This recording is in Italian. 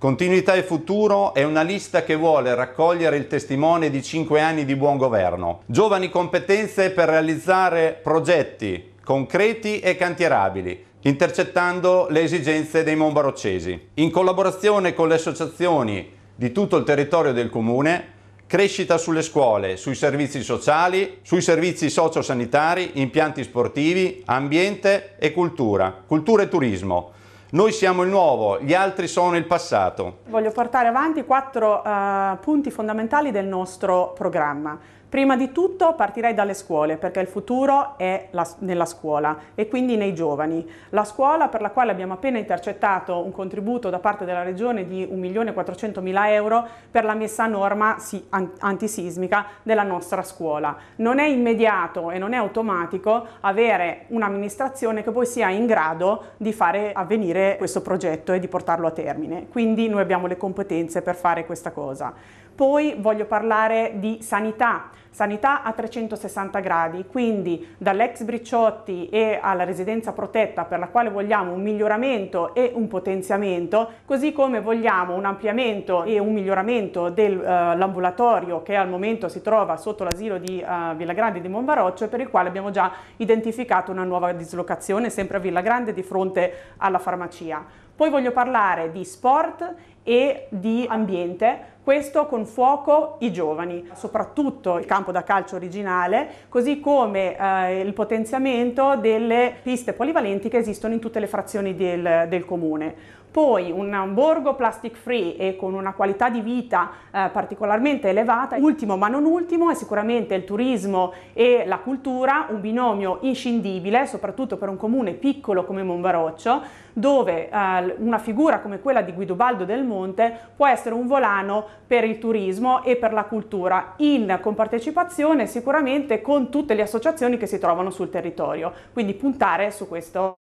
Continuità e futuro è una lista che vuole raccogliere il testimone di 5 anni di buon governo, giovani competenze per realizzare progetti concreti e cantierabili, intercettando le esigenze dei monbaroccesi. In collaborazione con le associazioni di tutto il territorio del comune, crescita sulle scuole, sui servizi sociali, sui servizi sociosanitari, impianti sportivi, ambiente e cultura, cultura e turismo, noi siamo il nuovo, gli altri sono il passato. Voglio portare avanti quattro uh, punti fondamentali del nostro programma. Prima di tutto partirei dalle scuole perché il futuro è la, nella scuola e quindi nei giovani. La scuola per la quale abbiamo appena intercettato un contributo da parte della Regione di 1.400.000 euro per la messa a norma si, antisismica della nostra scuola. Non è immediato e non è automatico avere un'amministrazione che poi sia in grado di fare avvenire seguire questo progetto e di portarlo a termine. Quindi noi abbiamo le competenze per fare questa cosa. Poi voglio parlare di sanità, sanità a 360 gradi, quindi dall'ex Bricciotti e alla residenza protetta per la quale vogliamo un miglioramento e un potenziamento, così come vogliamo un ampliamento e un miglioramento dell'ambulatorio eh, uh, che al momento si trova sotto l'asilo di uh, eh, Villa Grande di Monbaroccio e per il quale abbiamo già identificato una nuova dislocazione sempre a Villa Grande di fronte alla farmacia empatia Poi voglio parlare di sport e di ambiente, questo con fuoco i giovani, soprattutto il campo da calcio originale, così come eh, il potenziamento delle piste polivalenti che esistono in tutte le frazioni del, del comune. Poi un borgo plastic free e con una qualità di vita eh, particolarmente elevata. Ultimo ma non ultimo è sicuramente il turismo e la cultura, un binomio inscindibile soprattutto per un comune piccolo come Monvaroccio dove eh, una figura come quella di Guido Baldo del Monte può essere un volano per il turismo e per la cultura, in compartecipazione sicuramente con tutte le associazioni che si trovano sul territorio, quindi puntare su questo.